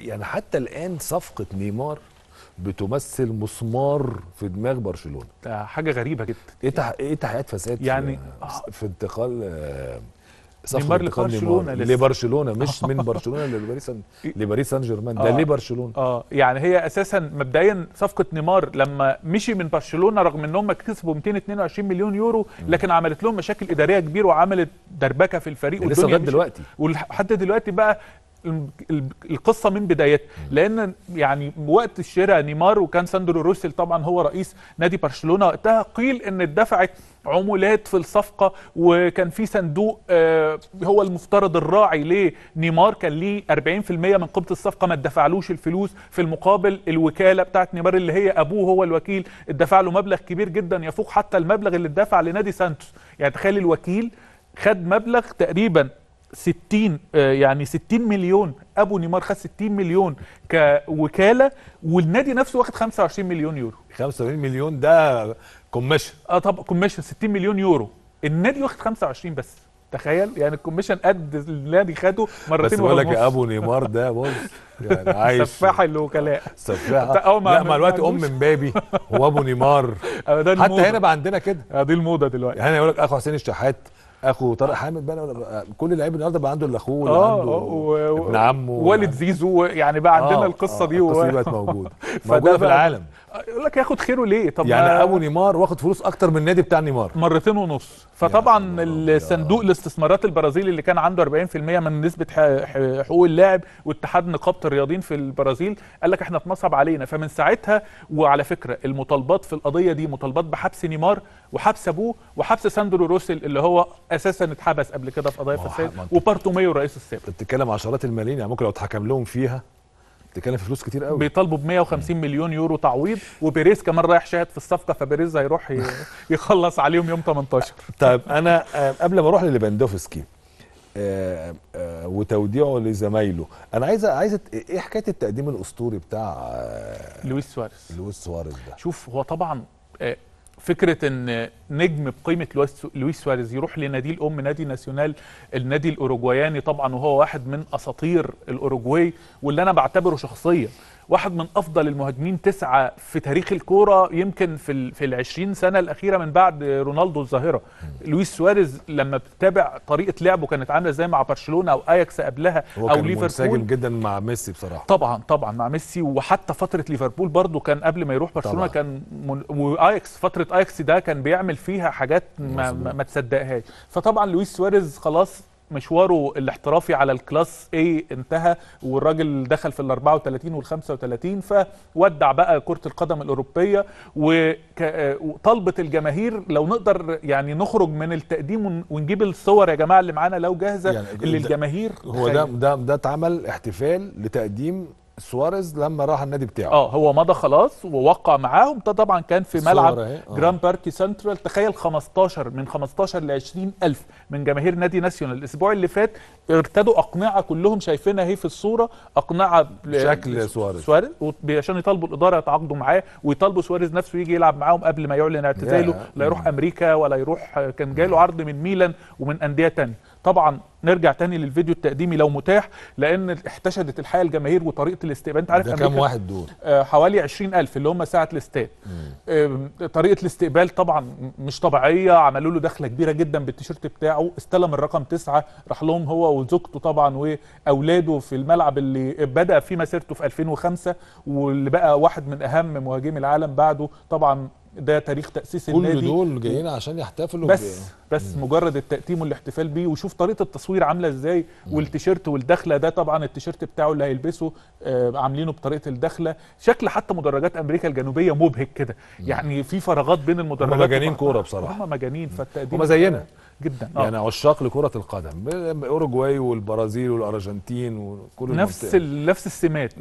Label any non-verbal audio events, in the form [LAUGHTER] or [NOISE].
يعني حتى الان صفقه نيمار بتمثل مسمار في دماغ برشلونه حاجه غريبه جدا ايه ايه تحقيقات فساد يعني في انتقال آه، صفقه نيمار لبرشلونه لبرشلونه مش من برشلونه لباريس لباريس سان [LAUGHS] جيرمان ده آه ليه برشلونه اه يعني هي اساسا مبدئيا صفقه نيمار لما مشي من برشلونه رغم ان هم كسبوا 222 مليون يورو لكن عملت لهم مشاكل اداريه كبيره وعملت دربكه في الفريق ولسه لسه لغايه دلوقتي ولحد دلوقتي بقى القصه من بدايتها لان يعني وقت الشراء نيمار وكان ساندرو روسل طبعا هو رئيس نادي برشلونه وقتها قيل ان اتدفعت عمولات في الصفقه وكان في صندوق آه، هو المفترض الراعي لنيمار كان ليه 40% من قيمه الصفقه ما اتدفعلوش الفلوس في المقابل الوكاله بتاعت نيمار اللي هي ابوه هو الوكيل اتدفع له مبلغ كبير جدا يفوق حتى المبلغ اللي اتدفع لنادي سانتوس يعني تخيل الوكيل خد مبلغ تقريبا 60 آه، يعني 60 مليون ابو نيمار خد 60 مليون كوكاله والنادي نفسه واخد 25 مليون يورو 25 مليون ده كوميشن اه طب كوميشن 60 مليون يورو النادي واخد 25 بس تخيل يعني الكوميشن قد النادي خده مرتين ونص بس بقول لك يا ابو نيمار ده بص يعني [LAUGHS] عايش سفاح الوكلاء سفاح لا ما الوقت ام مبابي [LAUGHS] وابو نيمار حتى هنا بقى عندنا كده دي الموضه دلوقتي هنا يعني يقول لك اخو حسين الشحات اخو طارق حامد بقى ولا كل لعيب النهارده بقى عنده الاخوه اخوه اللي آه، عنده آه، و... ابن عمه والد زيزو يعني بقى عندنا آه القصه آه دي و... دي بقت موجوده [LAUGHS] موجوده في العالم يقول لك ياخد خيره ليه طب يعني ابو نيمار واخد فلوس اكتر من النادي بتاع نيمار مرتين ونص فطبعا الصندوق الاستثمارات البرازيلي اللي كان عنده 40% من نسبه حقوق اللاعب واتحاد نقابه الرياضيين في البرازيل قال لك احنا اتنصب علينا فمن ساعتها وعلى فكره المطالبات في القضيه دي مطالبات بحبس نيمار وحبس ابوه وحبس ساندرو روسل اللي هو اساسا اتحبس قبل كده في قضايا فساد وبارتوميو رئيس السابق بتتكلم عشرات الملايين يعني ممكن لو اتحكم لهم فيها بتتكلم في فلوس كتير قوي بيطالبوا ب 150 مليون يورو تعويض وبيريز كمان رايح شاهد في الصفقه فبيريز هيروح [LAUGHS] يخلص عليهم يوم 18 طيب انا آه، قبل ما اروح لليفاندوفسكي آه، آه، وتوديعه لزمايله انا عايز عايز ايه حكايه التقديم الاسطوري بتاع لويس سواريز لويس سواريز ده شوف هو طبعا فكره ان نجم بقيمه لويس سواريز يروح لنادي الام نادي ناسيونال النادي الاوروجواياني طبعا وهو واحد من اساطير الاوروجواي واللي انا بعتبره شخصيا واحد من افضل المهاجمين تسعه في تاريخ الكوره يمكن في في ال 20 سنه الاخيره من بعد رونالدو الظاهره لويس سواريز لما بتتابع طريقه لعبه كانت عامله ازاي مع برشلونه او اياكس قبلها هو او كان ليفربول منسجم جدا مع ميسي بصراحه طبعا طبعا مع ميسي وحتى فتره ليفربول برضه كان قبل ما يروح برشلونه طبعا. كان من... واياكس فتره اياكس ده كان بيعمل فيها حاجات ما, ما تصدقهاش فطبعا لويس سواريز خلاص مشواره الاحترافي على الكلاس اي انتهى والراجل دخل في ال 34 وال 35 فودع بقى كره القدم الاوروبيه آه، وطلبت الجماهير لو نقدر يعني نخرج من التقديم ونجيب الصور يا جماعه اللي معانا لو جاهزه يعني للجماهير هو ده ده ده اتعمل احتفال لتقديم سواريز لما راح النادي بتاعه اه هو مضى خلاص ووقع معاهم ده طبعا كان في ملعب آه. جران باركي سنترال تخيل 15 من 15 ل 20 الف من جماهير نادي ناسيونال الاسبوع اللي فات ارتدوا اقنعه كلهم شايفينها اهي في الصوره اقنعه بشكل سواريز سواريز عشان يطالبوا الاداره يتعاقدوا معاه ويطالبوا سواريز نفسه يجي يلعب معاهم قبل ما يعلن اعتزاله لا يروح امريكا ولا يروح كان جاي له عرض من ميلان ومن انديه ثانيه طبعا نرجع تاني للفيديو التقديمي لو متاح لان احتشدت الحياه الجماهير وطريقه الاستقبال انت عارف ده كام واحد دول آه، حوالي 20000 اللي هم ساعه الاستاد طريقه الاستقبال طبعا مش طبيعيه عملوا له دخله كبيره جدا بالتيشيرت بتاعه استلم الرقم تسعة راح لهم هو وزوجته طبعا واولاده في الملعب اللي بدا فيه مسيرته في 2005 واللي بقى واحد من اهم مهاجمي العالم بعده طبعا ده تاريخ تاسيس كل النادي كل دول جايين عشان يحتفلوا بس بيه. بس مم. مجرد التقديم والاحتفال بيه وشوف طريقه التصوير عامله ازاي والتيشيرت والدخله ده طبعا التيشيرت بتاعه اللي هيلبسه آه عاملينه بطريقه الدخله شكل حتى مدرجات امريكا الجنوبيه مبهج كده يعني في فراغات بين المدرجات هم مجانين كوره بصراحه هم مجانين فالتقديم هم زينا جدا آه. يعني عشاق لكره القدم اوروجواي والبرازيل والارجنتين وكل نفس نفس السمات